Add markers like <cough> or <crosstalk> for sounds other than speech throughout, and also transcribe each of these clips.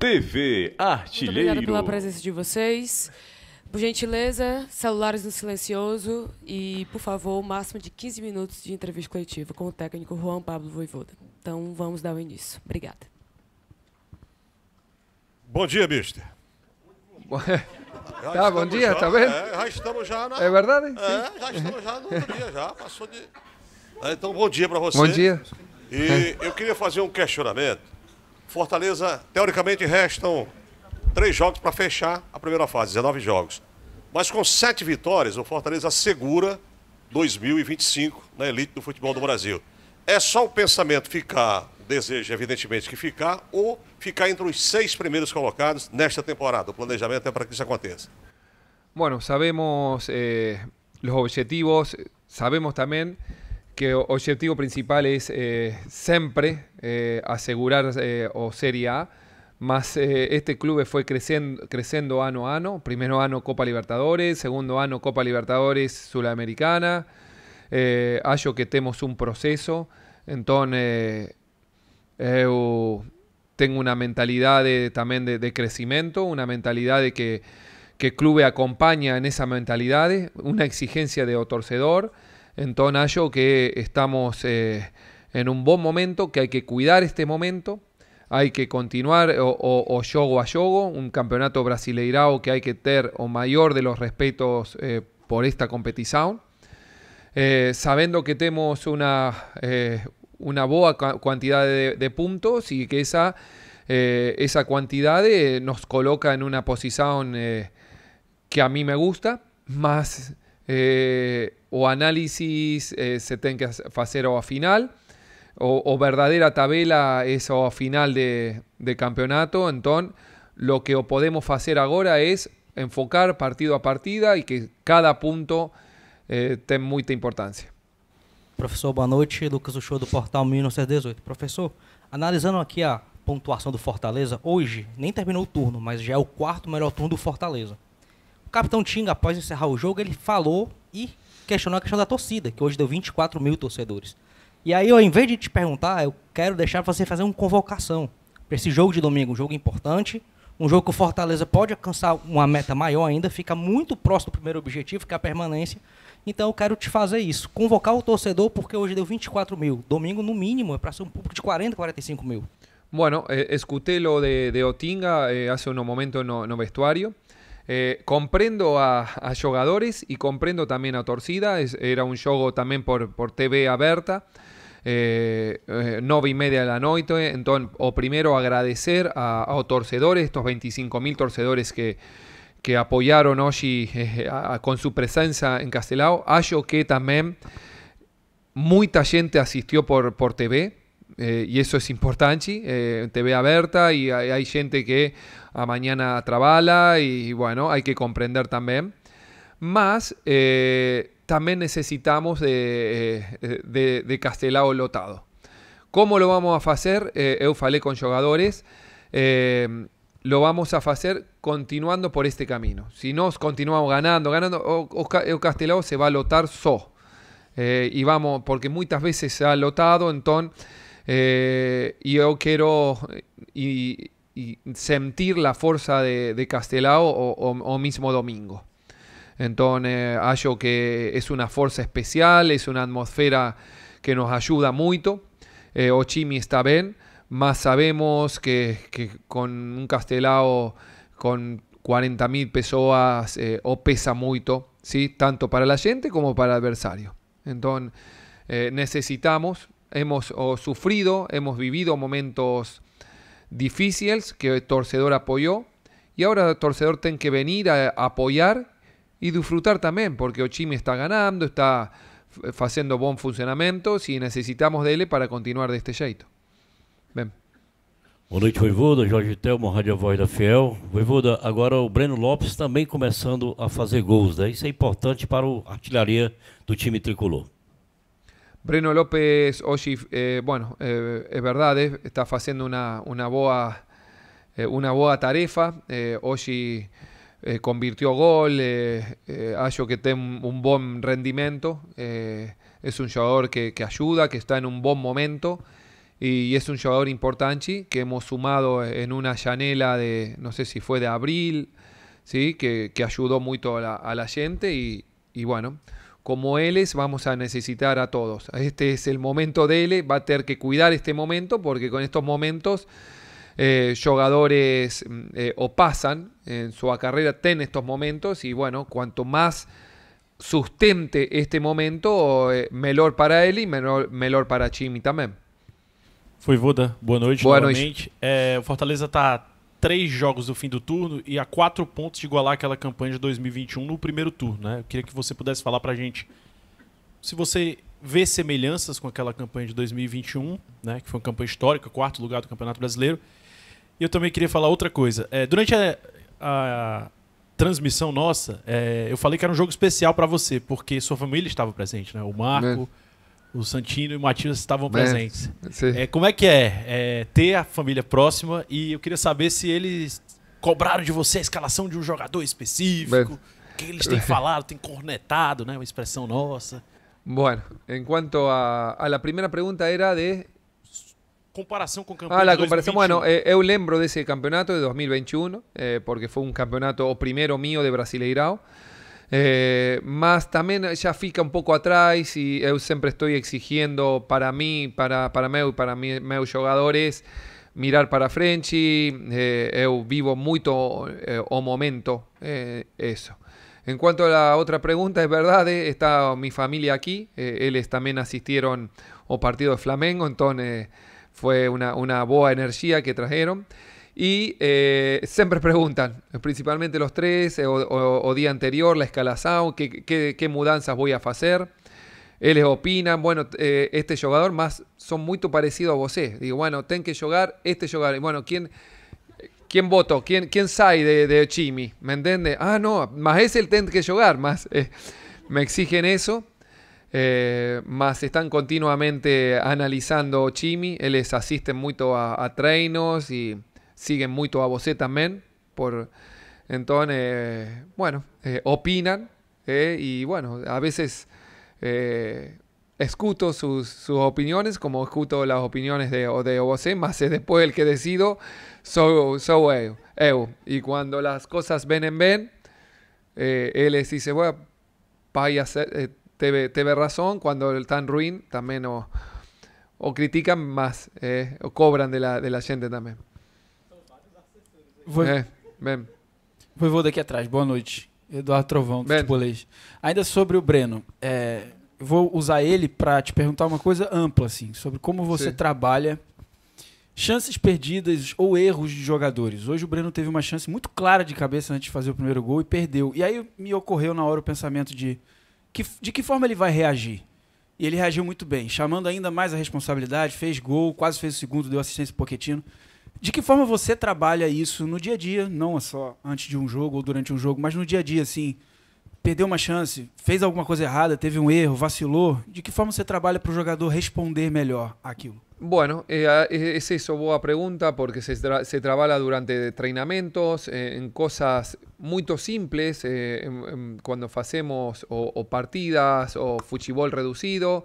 TV Artilheiro. Muito obrigada pela presença de vocês. Por gentileza, celulares no silencioso e, por favor, máximo de 15 minutos de entrevista coletiva com o técnico Juan Pablo Voivoda. Então, vamos dar o início. Obrigada. Bom dia, mister. tá, bom dia, já, tá vendo? É, já estamos já na... É verdade? É, já estamos já no outro dia, já passou de... É, então, bom dia para você. Bom dia. E eu queria fazer um questionamento Fortaleza, teoricamente, restam três jogos para fechar a primeira fase, 19 jogos. Mas com sete vitórias, o Fortaleza assegura 2025 na elite do futebol do Brasil. É só o pensamento ficar, o desejo, evidentemente, que ficar, ou ficar entre os seis primeiros colocados nesta temporada. O planejamento é para que isso aconteça. Bueno, sabemos eh, os objetivos, sabemos também. que objetivo principal es eh, siempre eh, asegurar eh, o Serie A, más este club fue creciendo, creciendo ano a ano, primero año Copa Libertadores, segundo año Copa Libertadores Sudamericana, eh, hallo que tenemos un proceso, entonces tengo una mentalidad de, también de, crecimiento, una mentalidad de que, que el club acompaña en esa mentalidad, una exigencia de otorcedor, en yo que estamos eh, en un buen momento, que hay que cuidar este momento, hay que continuar o, o, yogo a yogo, un campeonato brasileirao que hay que tener o mayor de los respetos eh, por esta competición. Eh, sabiendo que tenemos una, una boa cantidad de, puntos y que esa, esa cantidad nos coloca en una posición que a mí me gusta, más eh, o análisis eh, se tem que ou a final, o, o verdadeira tabela é a final de, de campeonato, Então, lo que o podemos fazer agora é enfocar partido a partida e que cada punto eh, tem muita importância. Professor, boa noite. Lucas Uchoa do Portal 1918. Professor, analisando aqui a pontuação do Fortaleza, hoje nem terminou o turno, mas já é o quarto melhor turno do Fortaleza. O capitão Tinga, após encerrar o jogo, ele falou e questionou a questão da torcida, que hoje deu 24 mil torcedores. E aí, ao invés de te perguntar, eu quero deixar você fazer uma convocação para esse jogo de domingo, um jogo importante, um jogo que o Fortaleza pode alcançar uma meta maior ainda, fica muito próximo do primeiro objetivo, que é a permanência. Então eu quero te fazer isso, convocar o torcedor, porque hoje deu 24 mil. Domingo, no mínimo, é para ser um público de 40, 45 mil. Bueno, eh, escuté lo de, de Otinga eh, hace unos momentos no, no vestuario. Eh, comprendo a, a jugadores y comprendo también a Torcida. era un juego también por, TV abierta. Eh, 9 eh, y media de la noche. Entonces, o primero agradecer a, torcedores, estos 25.000 torcedores que, que apoyaron hoy eh, con su presencia en Castelao. Hallo que también mucha gente asistió por, por TV. Eh, y eso es importante. Eh, te ve abierta y hay, gente que a mañana trabaja y, bueno, hay que comprender también. Más, eh, también necesitamos de, de, castelao lotado. ¿Cómo lo vamos a hacer? eu con jugadores. lo vamos a hacer continuando por este camino. Si no continuamos ganando, ganando, o, castelao se va a lotar so. y vamos, porque muchas veces se ha lotado, entonces eh, y yo quiero eh, y, sentir la fuerza de, Castelao o, mismo Domingo. Entonces, hallo que es una fuerza especial, es una atmósfera que nos ayuda mucho. Eh, Ochimi está bien, más sabemos que, que con un Castelao con 40.000 personas eh, o pesa mucho, ¿sí? tanto para la gente como para el adversario. Entonces, eh, necesitamos hemos o, sufrido, hemos vivido momentos difíciles que Torcedor apoyó y ahora Torcedor tiene que venir a, apoiar apoyar y disfrutar también porque Ochimi está ganando, está haciendo buen funcionamento y necesitamos de él para continuar de este jeito. Boa noite, Voivoda. Jorge Telmo, Rádio Voz da Fiel. Voivoda, agora o Breno Lopes também começando a fazer gols. Né? Isso é importante para a artilharia do time tricolor. Breno López Oshi eh, bueno, eh, es verdad, eh, está haciendo una, una boa una boa tarefa. Oji convirtió gol, hallo que tiene un buen rendimiento. es un jugador que, ayuda, que está en un buen momento y, es un jugador importante que hemos sumado en una llanela de, no sé si fue de abril, ¿sí? que, ayudó mucho a la, a la gente y, y bueno como es, vamos a necesitar a todos. Este es el momento de él, va a tener que cuidar este momento porque con estos momentos eh, jugadores mm, eh, o pasan en su carrera, tienen estos momentos y bueno, cuanto más sustente este momento, eh, mejor para él y mejor para Chimi también. Fui, Vuda. Boa Boa Fortaleza está três jogos do fim do turno e a quatro pontos de igualar aquela campanha de 2021 no primeiro turno. Né? Eu queria que você pudesse falar para a gente se você vê semelhanças com aquela campanha de 2021, né, que foi uma campanha histórica, quarto lugar do Campeonato Brasileiro. E eu também queria falar outra coisa. É, durante a, a, transmissão nossa, é, eu falei que era um jogo especial para você, porque sua família estava presente, né? O Marco, é. O Santino e o Matias estavam né? presentes. É, como é que é, é, ter a família próxima e eu queria saber se eles cobraram de você a escalação de um jogador específico, que eles têm <laughs> falado, têm cornetado, né? Uma expressão nossa. Bueno, enquanto a, a la primera era de... com o campeonato. Ah, la comparação. 2021. bueno, eh, eu lembro desse campeonato de 2021, eh, porque foi um campeonato o primeiro mío de brasileirão. Eh, más también ya fica un poco atrás y yo siempre estoy exigiendo para mí, para, para y para mí meus jugadores mirar para frente. Eh, eu vivo mucho eh, o momento eh, eso. En cuanto a la otra pregunta, es verdad, eh, está mi familia aquí, ellos también asistieron o partido de Flamengo, entonces fue una, una boa energía que trajeron. Y eh, siempre preguntan, principalmente los tres, eh, o, o, día anterior, la escalazao, qué, qué, mudanzas voy a hacer. Ellos opinan, bueno, eh, este jugador más son muy parecido a vosotros. Digo, bueno, ten que jugar este jugador. Y bueno, ¿quién, quién votó ¿Quién, quién sai de, de Chimi? ¿Me entiende? Ah, no, más es el ten que jugar, más <laughs> me exigen eso. más están continuamente analizando Chimi, él les asisten mucho a, a treinos y siguen mucho a vosotros también. Por, entonces, eh, bueno, eh, opinan eh, y bueno, a veces escuto sus, sus, opiniones, como escuto las opiniones de, de más es después el que decido, soy so Y cuando las cosas ven en ven, él les dice, bueno, vaya, te, te, ve razón, cuando están ruin, también o, o critican más, eh, o cobran de la, de la gente también. Vou... É, mesmo. Voivô daqui atrás, boa noite. Eduardo Trovão, do Futebolês. Tipo ainda sobre o Breno, é, vou usar ele para te perguntar uma coisa ampla, assim, sobre como você Sim. trabalha chances perdidas ou erros de jogadores. Hoje o Breno teve uma chance muito clara de cabeça antes de fazer o primeiro gol e perdeu. E aí me ocorreu na hora o pensamento de que, de que forma ele vai reagir. E ele reagiu muito bem, chamando ainda mais a responsabilidade, fez gol, quase fez o segundo, deu assistência pro Poquetino. De que forma você trabalha isso no dia a dia, não só antes de um jogo ou durante um jogo, mas no dia a dia, assim, perdeu uma chance, fez alguma coisa errada, teve um erro, vacilou. De que forma você trabalha para o jogador responder melhor aquilo? Bueno, eh, eh es eso, buena pregunta, porque se, tra se trabaja durante entrenamientos, eh, en cosas muy simples, eh, en, en, cuando hacemos o, o, partidas o fútbol reducido.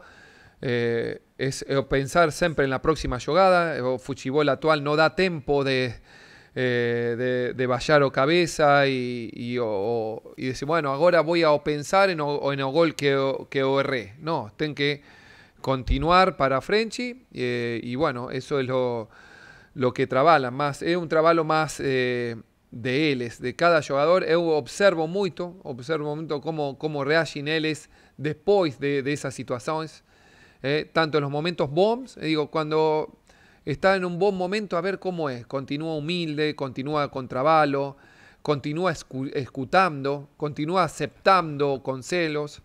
Eh, es eh, pensar siempre en la próxima jugada. El eh, fútbol actual no da tiempo de, eh, de, de o cabeza y, decir, bueno, ahora voy a pensar en, o, el gol que, que erré. No, tengo que continuar para Frenchy y bueno, eso es lo, que trabala más. Es un trabajo más eh, de ellos, de cada jugador. Yo observo mucho, observo mucho cómo, cómo reaccionan ellos después de, de esas situaciones. Eh, tanto en los momentos bombs, eh, digo, cuando está en un bom momento, a ver cómo es. Continúa humilde, continúa trabalo, continúa escutando, continúa aceptando con celos.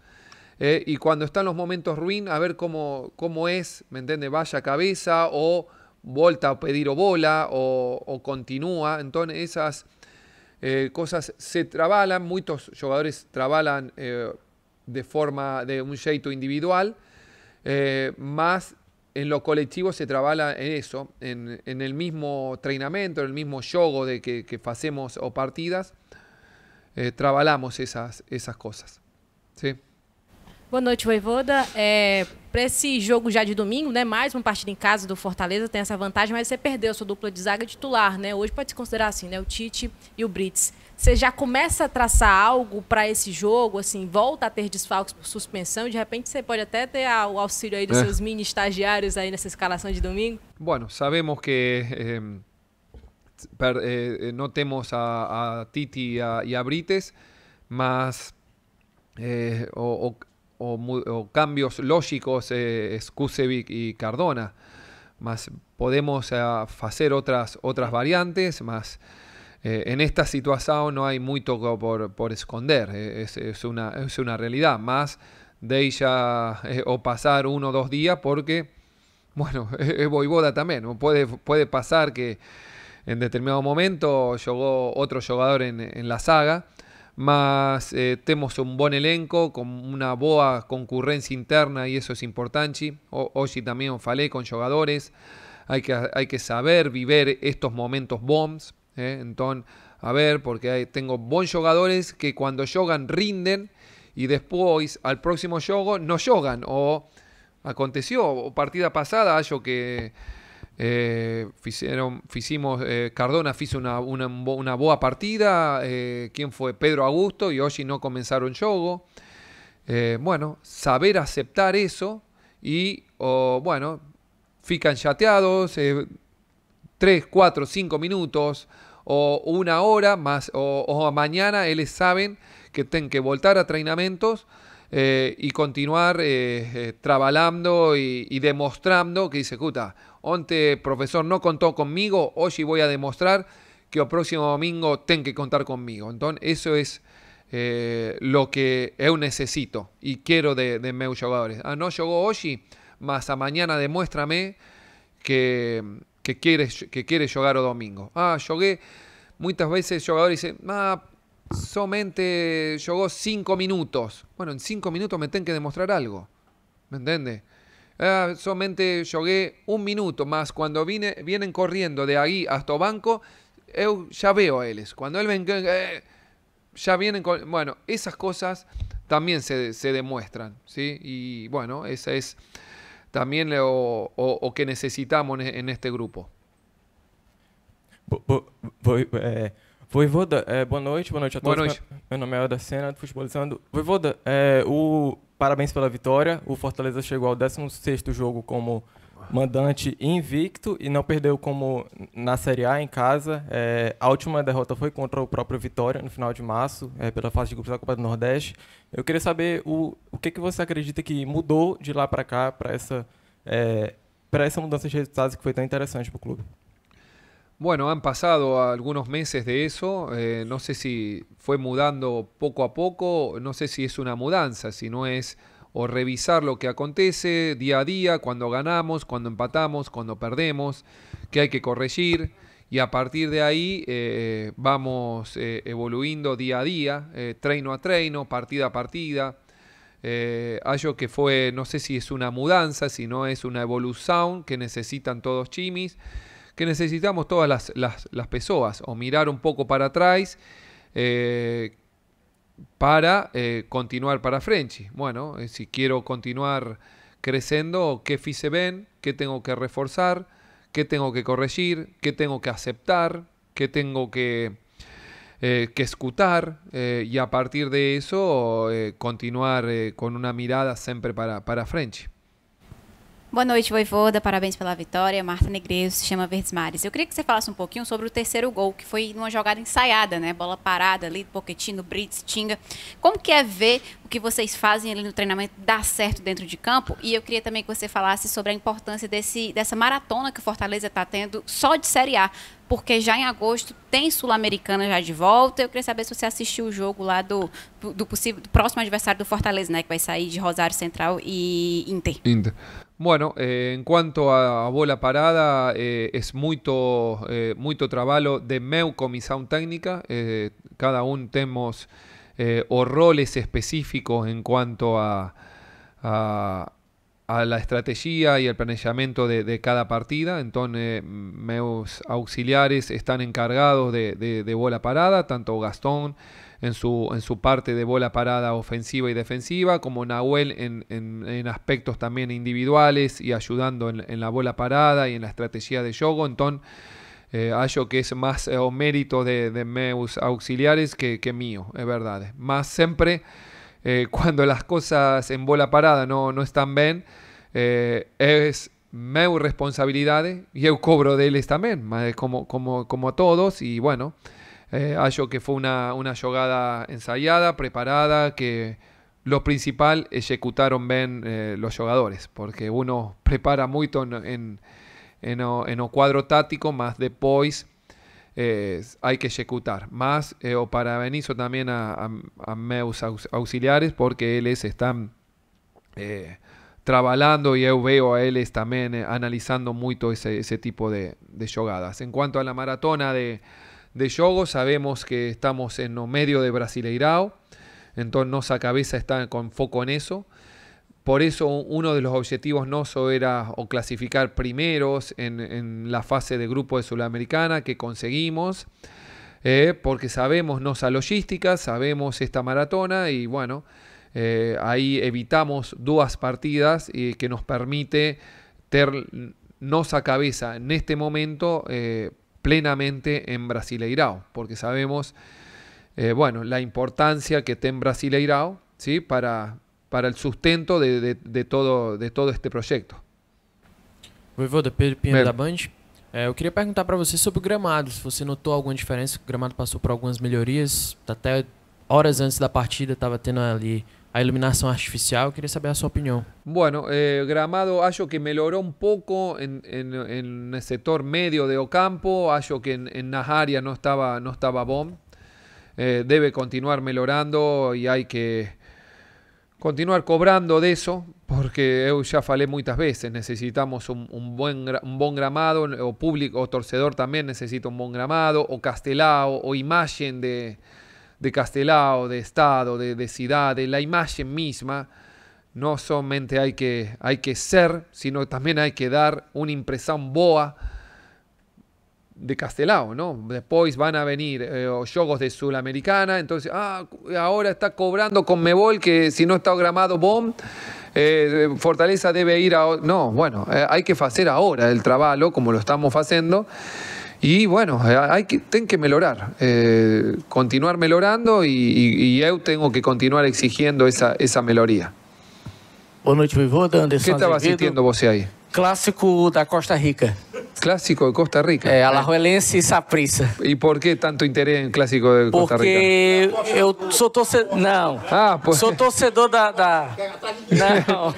Eh, y cuando están los momentos ruin, a ver cómo, cómo es, ¿me entiende? Vaya cabeza o vuelta a pedir o bola o, continúa. Entonces esas cosas se trabalan, muchos jugadores trabalan de forma de un jeito individual Eh, más en lo colectivo se trabaja en eso, en, en, el mismo entrenamiento, en el mismo juego de que, que hacemos o partidas, eh, trabalhamos essas, essas coisas. Sim. Boa noite, Voivoda. É, para esse jogo já de domingo, né, mais uma partida em casa do Fortaleza, tem essa vantagem, mas você perdeu a sua dupla de zaga titular. Né? Hoje pode se considerar assim, né, o Tite e o Brits. Você já começa a traçar algo para esse jogo, assim, volta a ter desfalques por suspensão, de repente você pode até ter o auxílio aí dos é. seus mini estagiários aí nessa escalação de domingo? Bueno, sabemos que eh, per, eh, eh não temos a, a Titi e a, e a Brites, mas eh, o, o, o, cambios lógicos eh, Skusevic e Cardona, mas podemos eh, outras outras variantes, más... Eh, en esta situación no hay mucho por, esconder, eh, es, es, una, es una realidad, más de ella eh, o pasar uno o dos días porque, bueno, <laughs> es boiboda también, puede, puede pasar que en determinado momento llegó otro jugador en, la saga, más tenemos un buen elenco, con una boa concurrencia interna y eso es importante. O, hoy también falé con jugadores, hay que, hay que saber vivir estos momentos bombs ¿eh? entonces, a ver, porque tengo buenos jugadores que cuando juegan rinden y después al próximo juego no juegan o aconteció o partida pasada yo que eh, hicimos eh, Cardona hizo una, una, boa partida, eh, ¿quién fue? Pedro Augusto y hoy no comenzaron juego Eh, bueno, saber aceptar eso y, bueno, fican chateados, eh, 3, 4, 5 minutos o una hora más o, mañana ellos saben que tienen que voltar a entrenamientos eh, y continuar eh, eh, trabajando y, demostrando que dice, onte profesor no contó conmigo, hoy voy a demostrar que el próximo domingo tengo que contar conmigo. Entonces, eso es lo que yo necesito y quiero de, de meus jugadores. Ah, no llegó hoy, mas mañana demuéstrame que que quiere, que quiere jugar o domingo. Ah, jugué muchas veces el jugador dice, ah, solamente jugó cinco minutos. Bueno, en cinco minutos me tengo que demostrar algo. ¿Me entiende? Ah, solamente jogué un minuto más. Cuando vine, vienen corriendo de ahí hasta banco, yo ya veo a ellos. Cuando él ven, eh, ya vienen con... Bueno, esas cosas también se, se demuestran, ¿sí? Y bueno, esa es también o, o, o que necesitamos en este grupo. Bo, bo, bo, Voivoda, é, boa noite, boa noite a todos. noite. Meu nome é Alda Senna, do Futebolizando. Voivoda, é, o, parabéns pela vitória. O Fortaleza chegou ao 16º jogo como mandante invicto e não perdeu como na Série A em casa. É, a última derrota foi contra o próprio Vitória no final de março, é, pela fase de grupos da Copa do Nordeste. Eu queria saber o, o que, que você acredita que mudou de lá para cá para essa, é, essa mudança de resultados que foi tão interessante para o clube. Bueno, han pasado algunos meses de eso, eh, no sé si fue mudando poco a poco, no sé si es una mudanza, si no es o revisar lo que acontece día a día, cuando ganamos, cuando empatamos, cuando perdemos, que hay que corregir. Y a partir de ahí eh, vamos eh, día a día, eh, treino a treino, partida a partida. Eh, algo que fue, no sé si es una mudanza, si no es una evolución que necesitan todos chimis, que necesitamos todas las, las, las personas, o mirar un poco para atrás para eh, continuar para Frenchy. Bueno, eh, si quiero continuar creciendo, ¿qué FI bien, ven? ¿Qué tengo que reforzar? ¿Qué tengo que corregir? ¿Qué tengo que aceptar? ¿Qué tengo que, eh, que escutar? y a partir de eso, continuar con una mirada siempre para, para Frenchy. Boa noite, Voivoda. Parabéns pela vitória. Marta Negreiros, se chama Verdes Mares. Eu queria que você falasse um pouquinho sobre o terceiro gol, que foi numa jogada ensaiada, né? Bola parada ali, Poquetino, Brits, Tinga. Como que é ver o que vocês fazem ali no treinamento dar certo dentro de campo? E eu queria também que você falasse sobre a importância desse, dessa maratona que o Fortaleza está tendo só de Série A, porque já em agosto tem Sul-Americana já de volta. Eu queria saber se você assistiu o jogo lá do, do, possível, do próximo adversário do Fortaleza, né? Que vai sair de Rosário Central e Inter. Inter. Bueno, eh, en cuanto a, bola parada, eh, es mucho eh, trabajo de meu comisión técnica. cada uno tenemos o roles específicos en cuanto a, a, la estrategia y el planeamiento de, cada partida. Entonces, mm, meus auxiliares están encargados de, de bola parada, tanto Gastón en su, en su parte de bola parada ofensiva y defensiva, como Nahuel en, en, aspectos también individuales y ayudando en, la bola parada y en la estrategia de Yogo. Entonces, eh, hallo que es más eh, o mérito de, de meus auxiliares que, que mío, es verdad. Más siempre, eh, <laughs> cuando las cosas en bola parada no, no están bien, eh, es meus responsabilidad y yo cobro de ellos también, como, como, como a todos, y bueno. Eh, que fue una, una jugada ensayada, preparada, que lo principal ejecutaron bien eh, los jugadores, porque uno <laughs> prepara mucho en, en, cuadro táctico, más después eh, hay que ejecutar. Más eh, o parabenizo también a, a, meus auxiliares, porque ellos están eh, trabajando y yo veo a ellos también analizando mucho ese, tipo de, de jugadas. En cuanto a la maratona de de Yogo. Sabemos que estamos en medio de Brasileirao, entonces nuestra cabeza está con foco en eso. Por eso uno de los objetivos NOSO era o clasificar primeros en, la fase de grupo de Sudamericana que conseguimos, eh, porque sabemos nuestra logística, sabemos esta maratona y bueno, eh, ahí evitamos dos partidas y eh, que nos permite tener nos a cabeza en este momento plenamente en Brasileirao, porque sabemos, eh, bueno, la importancia que tiene Brasileirao, ¿sí? Para, para el sustento de, de, de, todo, de todo este projeto. Voivoda, Pedro Pinheiro da Band. É, eu queria perguntar para você sobre o gramado, se você notou alguma diferença, o gramado passou por algumas melhorias, até horas antes da partida estava tendo ali a iluminación artificial. quería saber su opinión. Bueno, eh, Gramado hallo que mejoró un poco en, el sector medio de Ocampo, hallo que en, en áreas no estaba, no estaba bom. Eh, debe continuar mejorando y hay que continuar cobrando de eso, porque yo ya falé muchas veces, necesitamos un, buen, un gramado, o público, o torcedor también necesita un buen gramado, o castelao, o imagen de, de Castelao, de Estado, de, de ciudad, de la imagen misma, no solamente hay que, hay que ser, sino también hay que dar una impresión boa de Castelao, ¿no? Después van a venir eh, los jogos de Sudamericana, entonces, ah, ahora está cobrando con Mebol que si no está programado BOM, eh, Fortaleza debe ir a... No, bueno, eh, hay que hacer ahora el trabajo como lo estamos haciendo. Y bueno, hay que, ten que mejorar, eh, continuar mejorando y, yo tengo que continuar exigiendo esa, esa Buenas Boa noite, Voivoda. Anderson ¿Qué estaba Azevedo. assistindo você Clásico de Costa Rica. Clásico de Costa Rica. É, Alajuelense y e Saprissa. ¿Y por qué tanto interesse em clásico de Costa Rica? Porque eu sou torcedor. Não. Ah, pues. Sou torcedor da. da... Não.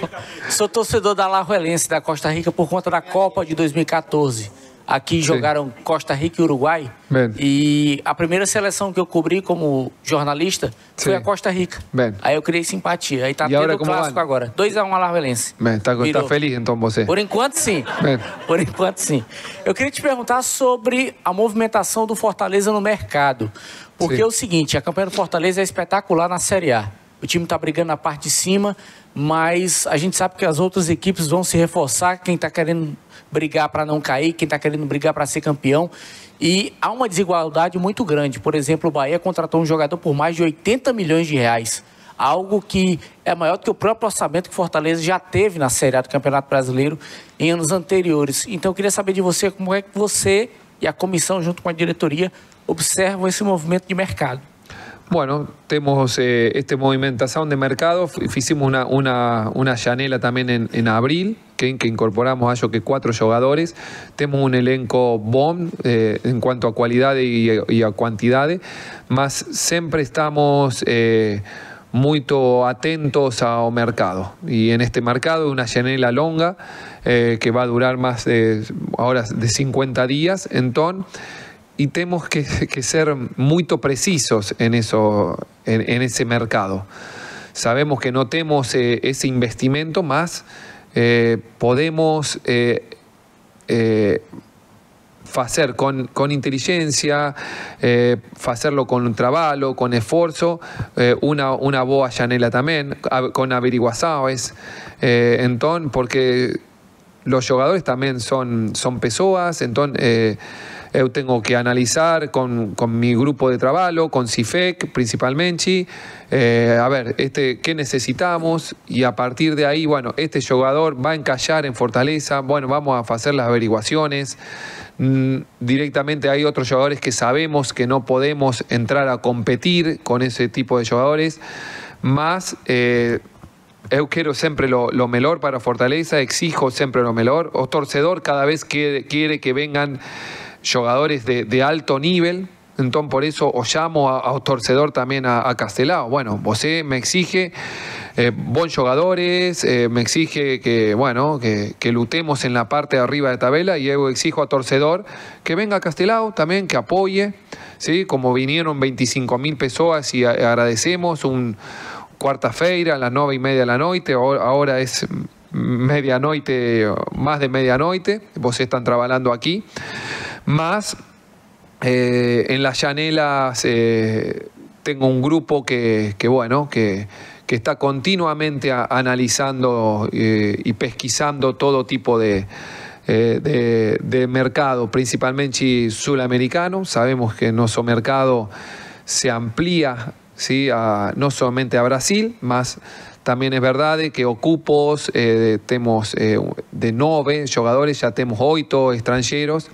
Sou torcedor da Alajuelense da Costa Rica por conta da Copa de 2014. Aqui Sim. jogaram Costa Rica e Uruguai. Bem. E a primeira seleção que eu cobri como jornalista Sim. foi a Costa Rica. Bem. Aí eu criei simpatia. Aí tá e tendo agora, clássico agora. 2x1 um Larvelense. Bem, tá, tá feliz então você? Por enquanto sim. Bem. <laughs> Por enquanto sim. Eu queria te perguntar sobre a movimentação do Fortaleza no mercado. Porque sim. é o seguinte, a campanha do Fortaleza é espetacular na Série A. O time está brigando na parte de cima, mas a gente sabe que as outras equipes vão se reforçar, quem está querendo brigar para não cair, quem está querendo brigar para ser campeão. E há uma desigualdade muito grande. Por exemplo, o Bahia contratou um jogador por mais de 80 milhões de reais. Algo que é maior do que o próprio orçamento que Fortaleza já teve na Série A do Campeonato Brasileiro em anos anteriores. Então, eu queria saber de você como é que você e a comissão, junto com a diretoria, observam esse movimento de mercado. Bueno, tenemos eh, este movimentación de mercado. Hicimos una, una, llanela también en, en abril, que, que, incorporamos a yo que cuatro jugadores. Tenemos un elenco bomb eh, en cuanto a cualidades y, a cantidad, más siempre estamos... Eh, muy atentos al mercado. Y en este mercado, una llanela longa eh, que va a durar más de, ahora de 50 días. Entonces, y tenemos que, ser muy precisos en, eso, en, ese mercado. Sabemos que no tenemos eh, ese investimento, más eh, podemos eh, hacer con, inteligencia, hacerlo con trabajo, con esfuerzo, una, una boa llanela también, con averiguaciones, entonces, porque los jugadores también son, son personas, entonces eu tengo que analizar con, mi grupo de trabajo, con CIFEC e principalmente, eh, a ver, este, qué necesitamos y a partir de ahí, bueno, este jugador va a encallar en Fortaleza, bueno, vamos a hacer las averiguaciones. Mm, directamente hay otros jugadores que sabemos que no podemos entrar a competir con ese tipo de jugadores, más... Eh, eu quiero siempre lo, lo para Fortaleza, exijo siempre lo mejor... O torcedor cada vez que quiere que vengan jugadores de, alto nivel, entonces por eso os llamo a, torcedor también a, Castelao. Bueno, vos me exige eh, jugadores... Eh, me exige que, bueno, que, lutemos en la parte de arriba de tabela y exijo a torcedor que venga a Castelao también, que apoye, ¿sí? como vinieron 25 mil personas y agradecemos un cuarta-feira a las 9 y media de la noche, ahora es medianoche, más de medianoche, vos están trabajando aquí más eh, en las llanelas eh, tengo un grupo que, que bueno, que, está continuamente analizando eh, y pesquisando todo tipo de, de, mercado, principalmente sudamericano. Sabemos que nuestro mercado se amplía ¿sí? no solamente a Brasil, más también es verdad que ocupos, tenemos de nueve jugadores, ya tenemos ocho extranjeros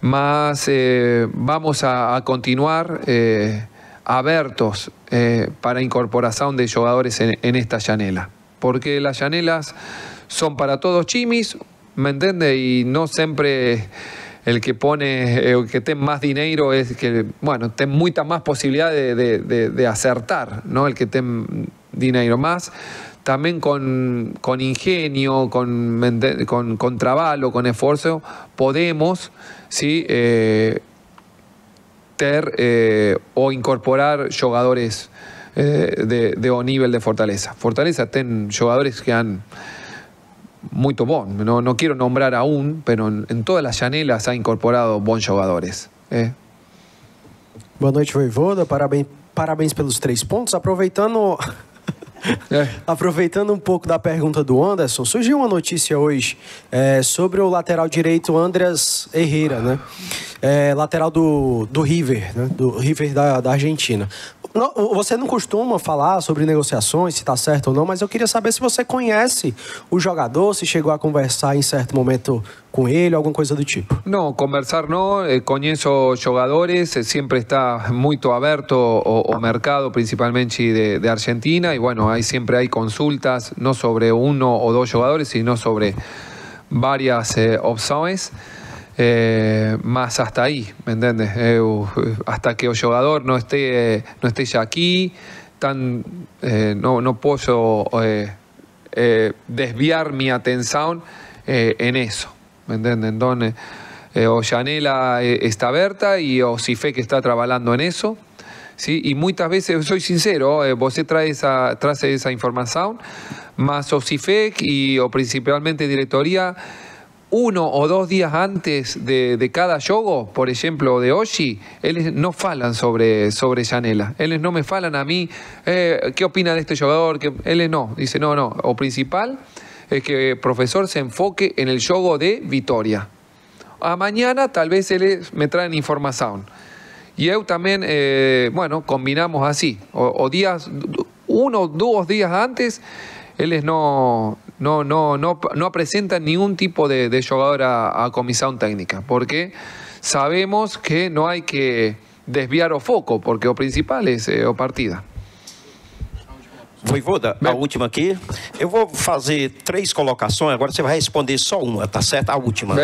más eh, vamos a, continuar eh, abiertos eh, para incorporación de jugadores en, esta llanela. Porque las llanelas son para todos chimis, ¿me entiende? Y no siempre el que pone, eh, el que más dinero es que, bueno, ten mucha más posibilidad de, acertar, ¿no? El que ten dinero más también con, ingenio, con, con, con, trabajo, con esfuerzo, podemos ¿sí? Eh, eh, o incorporar jugadores eh, de, de nivel de fortaleza. Fortaleza ten jugadores que han muy bon. No, quiero nombrar aún, pero en, todas las llanelas ha incorporado bons jugadores. Eh. Boa noite, Voivoda. Parabéns, parabéns pelos tres puntos. Aprovechando... É. <laughs> Aproveitando um pouco da pergunta do Anderson, surgiu uma notícia hoje é, sobre o lateral direito Andreas Herrera, né? É, lateral do, do River, né? Do River da, da Argentina. Não, você não costuma falar sobre negociações, se está certo ou não, mas eu queria saber se você conhece o jogador, se chegou a conversar em certo momento com ele, alguma coisa do tipo. Não, conversar não, eh, conheço jogadores, eh, sempre está muito aberto o, o mercado, principalmente de, de Argentina, e bueno, hay, sempre há consultas, não sobre um ou dois jogadores, sino sobre várias eh, opções. Eh, más hasta ahí, ¿me entiendes? Eh, eh, hasta que el jugador no esté, no esté aquí, tan, no, no puedo desviar mi atención en eso, ¿me entiendes? Entonces, o Janela está abierta y o que está trabajando en eso. ¿sí? Y muchas veces, soy sincero, vos traes esa, trae esa información, más OSIFEC y o principalmente directoría uno o dos días antes de, cada yogo, por ejemplo, de Oshi, ellos no falan sobre, sobre Yanela. Ellos no me falan a mí, eh, ¿qué opina de este jugador? Que, él no, dice, no, no. O principal es que el eh, profesor se enfoque en el yogo de Vitoria. A mañana tal vez me traen información. Y yo también, eh, bueno, combinamos así. O, días, uno o dos días antes, ellos no No, no, no, no presenta ningún tipo de, de jugador a, a, comisión técnica, porque sabemos que no hay que desviar o foco, porque o principal es eh, o partida. Voivoda, a última aqui. Eu vou fazer três colocações, agora você vai responder só uma, tá certo? A última.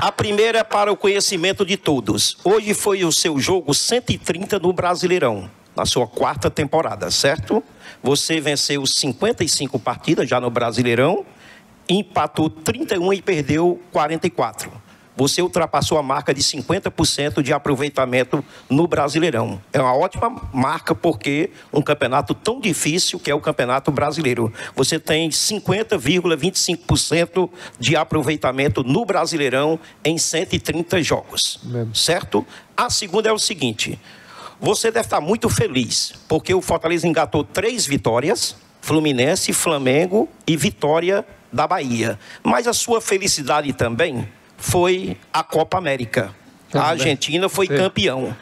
A primeira é para o conhecimento de todos. Hoje foi o seu jogo 130 no Brasileirão na sua quarta temporada, certo? Você venceu 55 partidas já no Brasileirão, empatou 31 e perdeu 44. Você ultrapassou a marca de 50% de aproveitamento no Brasileirão. É uma ótima marca porque um campeonato tão difícil que é o Campeonato Brasileiro. Você tem 50,25% de aproveitamento no Brasileirão em 130 jogos. Certo? A segunda é o seguinte, você deve estar muito feliz, porque o Fortaleza engatou três vitórias: Fluminense, Flamengo e Vitória da Bahia. Mas a sua felicidade também foi a Copa América. A é. Argentina foi é. campeão.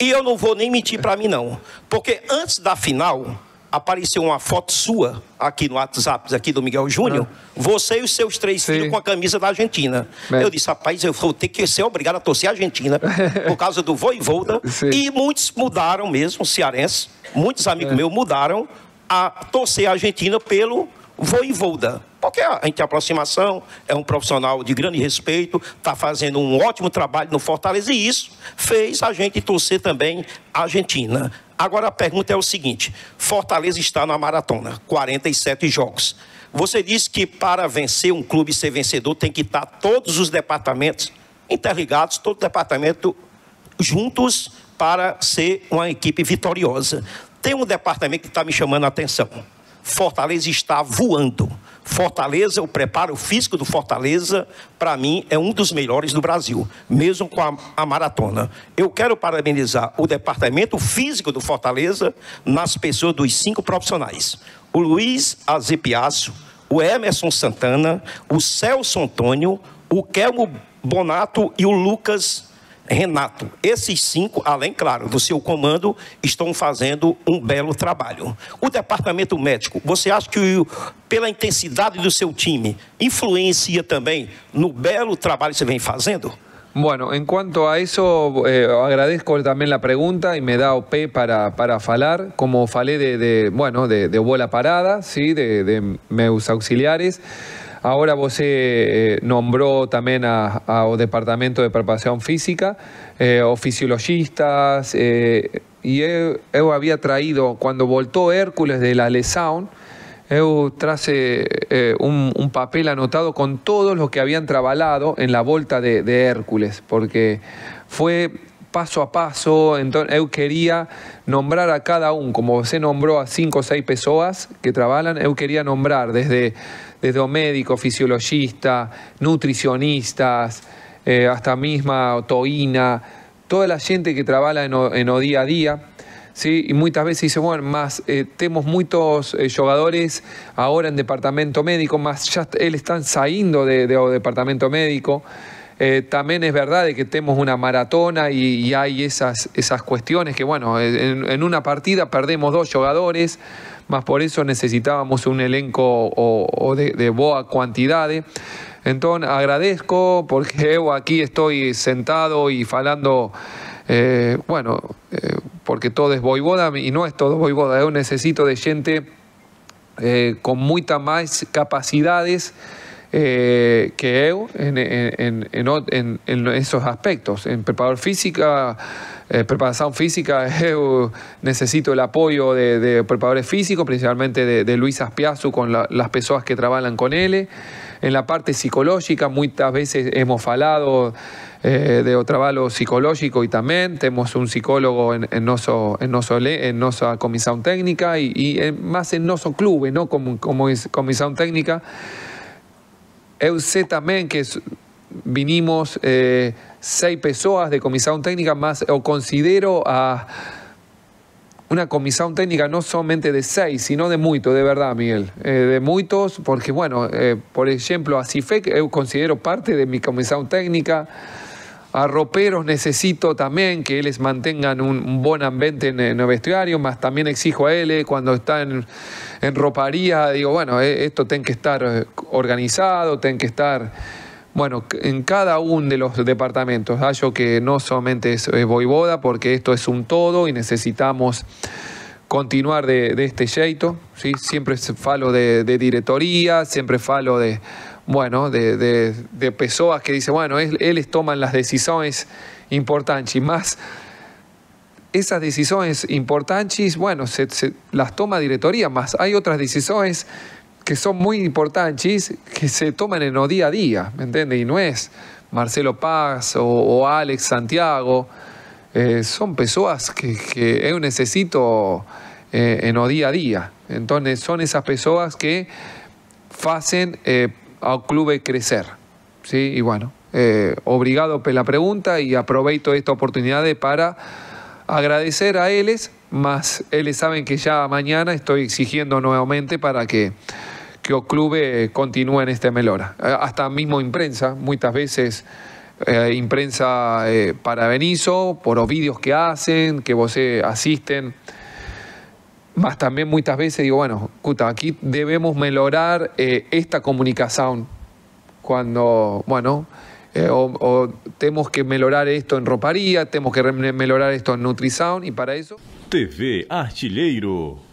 E eu não vou nem mentir para mim, não. Porque antes da final, apareceu uma foto sua aqui no WhatsApp, aqui do Miguel Júnior, ah. você e os seus três Sim. filhos com a camisa da Argentina. É. Eu disse, rapaz, eu vou ter que ser obrigado a torcer a Argentina por <laughs> causa do Voivoda. Sim. E muitos mudaram mesmo, cearense, muitos amigos é. meus mudaram a torcer a Argentina pelo Voivoda. Porque a gente aproximação, é um profissional de grande respeito, está fazendo um ótimo trabalho no Fortaleza e isso fez a gente torcer também a Argentina. Agora a pergunta é o seguinte: Fortaleza está na maratona, 47 jogos. Você disse que para vencer um clube ser vencedor tem que estar todos os departamentos interligados, todo departamento juntos para ser uma equipe vitoriosa. Tem um departamento que está me chamando a atenção Fortaleza está voando. Fortaleza, o preparo físico do Fortaleza, para mim, é um dos melhores do Brasil, mesmo com a, a, maratona. Eu quero parabenizar o departamento físico do Fortaleza nas pessoas dos cinco profissionais: o Luiz Azepiaço, o Emerson Santana, o Celso Antônio, o Kelmo Bonato e o Lucas Renato, esses cinco, além, claro, do seu comando, estão fazendo um belo trabalho. O departamento médico, você acha que pela intensidade do seu time, influencia também no belo trabalho que você vem fazendo? Bueno, en cuanto a eso, eh, agradezco también la pregunta y me da OP para, para falar, como falé de, de bueno, de, de, bola parada, ¿sí? de, de meus auxiliares. Ahora vos eh, eh, nombró también a, Departamento de Preparación Física, eh, o fisiologistas, eh, y yo había traído, cuando voltó Hércules de la Lesaun, eu traje un, papel anotado con todos los que habían trabajado en la vuelta de, Hércules, porque fue paso a paso, entonces yo quería nombrar a cada uno, como se nombró a cinco o seis personas que trabajan, ...yo quería nombrar desde desde médicos, fisiologistas, nutricionistas, eh, hasta misma otoína, toda la gente que trabaja en, o, día a día. ¿sí? Y muchas veces dice, bueno, más eh, tenemos muchos jugadores eh, ahora en departamento médico, más ya él están saliendo de departamento médico. Eh, también es verdad de que tenemos una maratona y, hay esas, esas cuestiones que, bueno, en, una partida perdemos dos jugadores, más por eso necesitábamos un elenco de, boa cuantidades. Entonces agradezco porque <laughs> aquí estoy sentado y falando, eh, bueno, eh, porque todo es boivoda y no es todo boivoda, yo necesito de gente con muchas más capacidades eh, que eu en, en, en, esos aspectos. En preparador física, eh, preparación física, <laughs> necesito el apoyo de, preparadores físicos, principalmente de, Luis Aspiazu con las personas que trabajan con él. En la parte psicológica, muchas veces hemos falado eh, de trabajo psicológico y también tenemos un psicólogo en, en, en, en comisión técnica y, más en nuestro club, ¿no? como, como comisión técnica. Yo sé también que vinimos eh, seis personas de comisión técnica, más o considero a una comisión técnica no solamente de seis, sino de muchos, de verdad, Miguel. Eh, de muchos, porque, bueno, eh, por ejemplo, a CIFEC yo considero parte de mi comisión técnica a roperos necesito también que ellos mantengan un, buen ambiente en, el vestuario, más también exijo a él eh, cuando está en, en, roparía, digo, bueno, eh, esto tiene que estar eh, organizado, tiene que estar, bueno, en cada uno de los departamentos. Hallo que no solamente es, es porque esto es un todo y necesitamos continuar de, este jeito, ¿sí? siempre falo de, de directoría, siempre falo de bueno, de, de, personas que dice, bueno, él, ellos toman las decisiones importantes, más esas decisiones importantes, bueno, se, las toma directoría, más hay otras decisiones que son muy importantes que se toman en el día a día, ¿me entiendes? Y no es Marcelo Paz o, Alex Santiago, eh, son personas que, que yo necesito eh, en el día a día. Entonces son esas personas que hacen... Eh, a clube crecer. ¿sí? Y bueno, eh, obrigado por la pregunta y aproveito esta oportunidad para agradecer a ellos, más ellos saben que ya mañana estoy exigiendo nuevamente para que que el club eh, continúe en este Melora. Eh, hasta mismo imprensa, muchas veces imprensa para Benizo, por los vídeos que hacen, que vos asisten más también muchas veces digo, bueno, puta, aquí debemos mejorar eh, esta comunicación. Cuando, bueno, eh, o, tenemos que mejorar esto en roparía, tenemos que mejorar esto en nutrición y para eso... TV Artilheiro.